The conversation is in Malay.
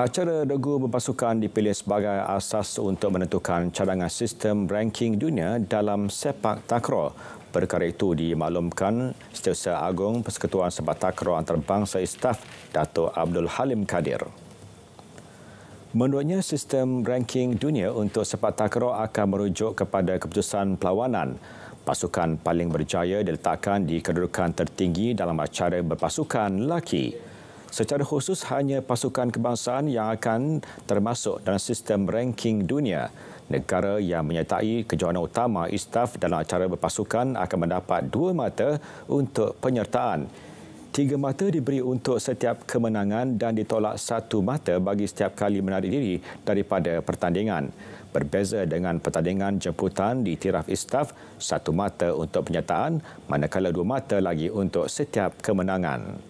Acara degu berpasukan dipilih sebagai asas untuk menentukan cadangan sistem ranking dunia dalam sepak takraw. Perkara itu dimaklumkan Setiausaha Agong Persekutuan Sepak Takraw Antarabangsa Istaf Dato' Abdul Halim Kadir. Menurutnya, sistem ranking dunia untuk sepak takraw akan merujuk kepada keputusan pelawanan. Pasukan paling berjaya diletakkan di kedudukan tertinggi dalam acara berpasukan lelaki. Secara khusus hanya pasukan kebangsaan yang akan termasuk dalam sistem ranking dunia. Negara yang menyertai kejohanan utama ISTAF dalam acara berpasukan akan mendapat dua mata untuk penyertaan. Tiga mata diberi untuk setiap kemenangan dan ditolak satu mata bagi setiap kali menarik diri daripada pertandingan. Berbeza dengan pertandingan jemputan di tiraf istaf, satu mata untuk penyertaan, manakala dua mata lagi untuk setiap kemenangan.